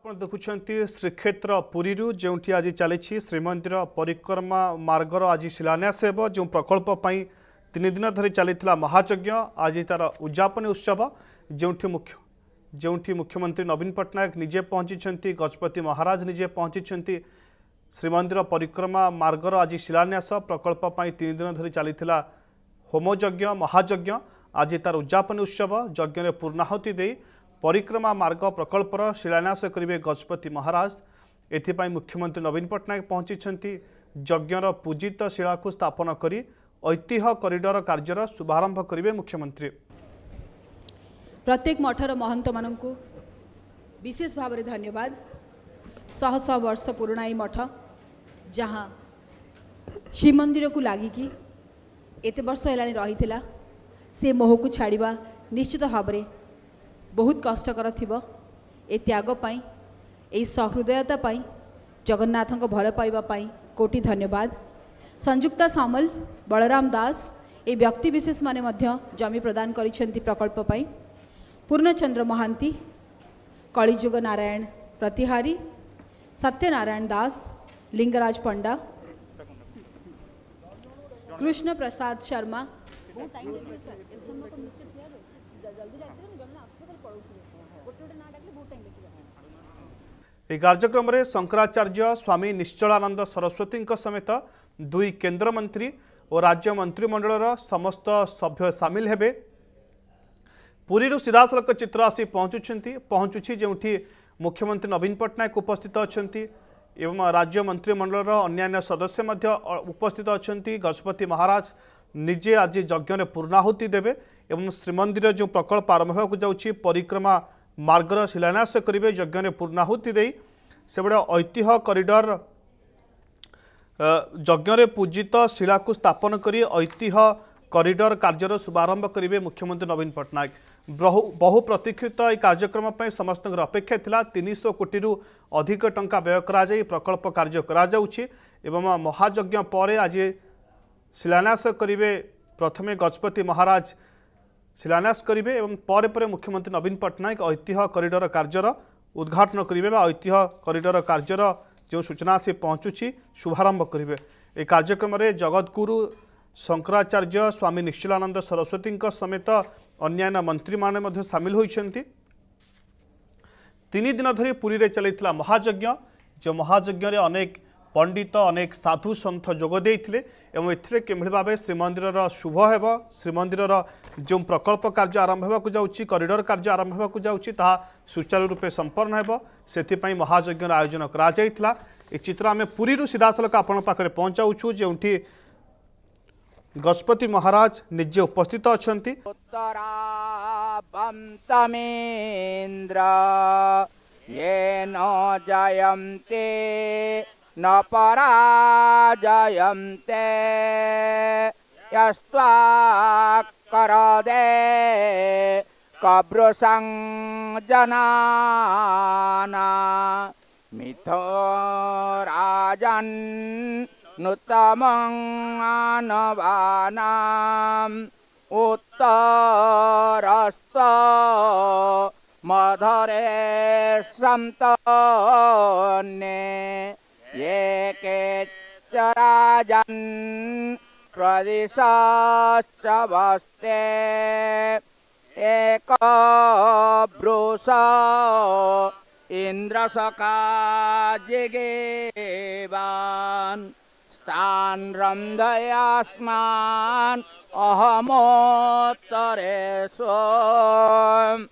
ଆପଣ ଦେଖୁଛନ୍ତି ଶ୍ରୀକ୍ଷେତ୍ର ପୁରୀରୁ ଯେଉଁଠି ଆଜି ଚାଲିଛି ଶ୍ରୀମନ୍ଦିର ପରିକ୍ରମା ମାର୍ଗର ଆଜି ଶିଳାନ୍ୟାସ ହେବ ଯେଉଁ ପ୍ରକଳ୍ପ ପାଇଁ ତିନି ଦିନ ଧରି ଚାଲିଥିଲା ମହାଯଜ୍ଞ ଆଜି ତା'ର ଉଦ୍ଯାପନୀ ଉତ୍ସବ ଯେଉଁଠି ମୁଖ୍ୟ ଯେଉଁଠି ମୁଖ୍ୟମନ୍ତ୍ରୀ ନବୀନ ପଟ୍ଟନାୟକ ନିଜେ ପହଞ୍ଚିଛନ୍ତି ଗଜପତି ମହାରାଜ ନିଜେ ପହଞ୍ଚିଛନ୍ତି ଶ୍ରୀମନ୍ଦିର ପରିକ୍ରମା ମାର୍ଗର ଆଜି ଶିଳାନ୍ୟାସ ପ୍ରକଳ୍ପ ପାଇଁ ତିନି ଦିନ ଧରି ଚାଲିଥିଲା ହୋମଯଜ୍ଞ ମହାଯଜ୍ଞ ଆଜି ତା'ର ଉଦ୍ଯାପନୀ ଉତ୍ସବ ଯଜ୍ଞରେ ପୂର୍ଣ୍ଣାହୁତି ଦେଇ परिक्रमा मार्ग प्रकल्पर शिलान्यास गरे गजपति महाराज एपी मुख्यमन्त्री नवीन पट्टनायक पहुंची यज्ञ र पूजित शिलाकु स्थापन ऐतिह करिडर कार्यर शुभारम्भ गरे मुख्यमन्त्री प्रत्येक मठर महंत महन्त विशेष भावे धन्यवाद वर्ष पुर मठ जहाँ श्रीमन्दिरको लागिक एस होला महको छाडिया निश्चित भावी बहुत कष्ट थ्यागपाई सहृदयता जगन्नाथ भल पाइबापी कोटि धन्यवाद संयुक्ता सामल बलराम दास ये व्यक्ति विशेष माने जमी प्रदान कर प्रकल्प पूर्णचंद्र महांति कलीजुग नारायण प्रतिहारी सत्यनारायण दास लिंगराज पंडा कृष्ण प्रसाद शर्मा ए कार्यक्रम रे शंकराचार्य स्वामी निश्चलानंद सरस्वती को समेत दुई केन्द्रमन्त्री ओ राज्य मन्त्रीमण्डल समस्त सभ्य शामिल हेबे पुरी सामल चित्र सिधासलको चित छेंती पहचु पहचु जेउठी मुख्यमंत्री नवीन पटनायक उपस्थित अछेंती एवं राज्य मन्त्रीमण्डल अन्य सदस्य उपस्थित अछेंती गजपति महाराज निजे आज यज्ञ यज्ञले पूर्णाहुति देबे ଏବଂ ଶ୍ରୀମନ୍ଦିର ଯେଉଁ ପ୍ରକଳ୍ପ ଆରମ୍ଭ ହେବାକୁ ଯାଉଛି ପରିକ୍ରମା ମାର୍ଗର ଶିଳାନ୍ୟାସ କରିବେ ଯଜ୍ଞରେ ପୂର୍ଣ୍ଣାହୁତି ଦେଇ ସେଭଳି ଐତିହ୍ୟ କରିଡ଼ର ଯଜ୍ଞରେ ପୂଜିତ ଶିଳାକୁ ସ୍ଥାପନ କରି ଐତିହ୍ୟ କରିଡ଼ର କାର୍ଯ୍ୟର ଶୁଭାରମ୍ଭ କରିବେ ମୁଖ୍ୟମନ୍ତ୍ରୀ ନବୀନ ପଟ୍ଟନାୟକ ବହୁ ବହୁ ପ୍ରତୀକ୍ଷିତ ଏହି କାର୍ଯ୍ୟକ୍ରମ ପାଇଁ ସମସ୍ତଙ୍କର ଅପେକ୍ଷା ଥିଲା ତିନିଶହ କୋଟିରୁ ଅଧିକ ଟଙ୍କା ବ୍ୟୟ କରାଯାଇ ପ୍ରକଳ୍ପ କାର୍ଯ୍ୟ କରାଯାଉଛି ଏବଂ ମହାଯଜ୍ଞ ପରେ ଆଜି ଶିଳାନ୍ୟାସ କରିବେ ପ୍ରଥମେ ଗଜପତି ମହାରାଜ शिलान्यास गरे मुख्यमंत्री नवीन पट्टनायक ऐतिहरिडर कार्यर उद्घाटन गरेर ऐतिहरिडर कार्जर जो शुभारंभ पहचु शुभारम्भ कार्यक्रम यमले जगद्गुरु शंकराचार्य स्वामी निश्चलानंद सरस्वती समेत मंत्री अन्य मन्त्री मैले तिनदिन धरि पुरीले चलिला महाज्ञ जो महाजज्ञले अनेक पंडित अनेक साधु सन्थ जोगदे किभली श्रीमंदिर शुभ हे श्रीमंदिर जो प्रकल्प कार्य आरंभ होडर कार्य आरंभ हो सुचारू रूपे संपन्न होतीपाई महाज्ञ आयोजन कर चित्र आम पूरी पुरी सीधासलख आपखे पहुँचाऊ जो गजपति महाराज निजे उपस्थित अच्छा न पराजयन्ते यस्त्वाकरदे कब्रुसं जनाना मिथो राजन् नुतमं नवानाम् उत्तरस्त मधरे सन्तने एके च राजन् प्रदिशश्च वस्ते एकबृश इन्द्रसकाजिगेवन् स्थान्रन्दस्मान् अहमो तरे स्व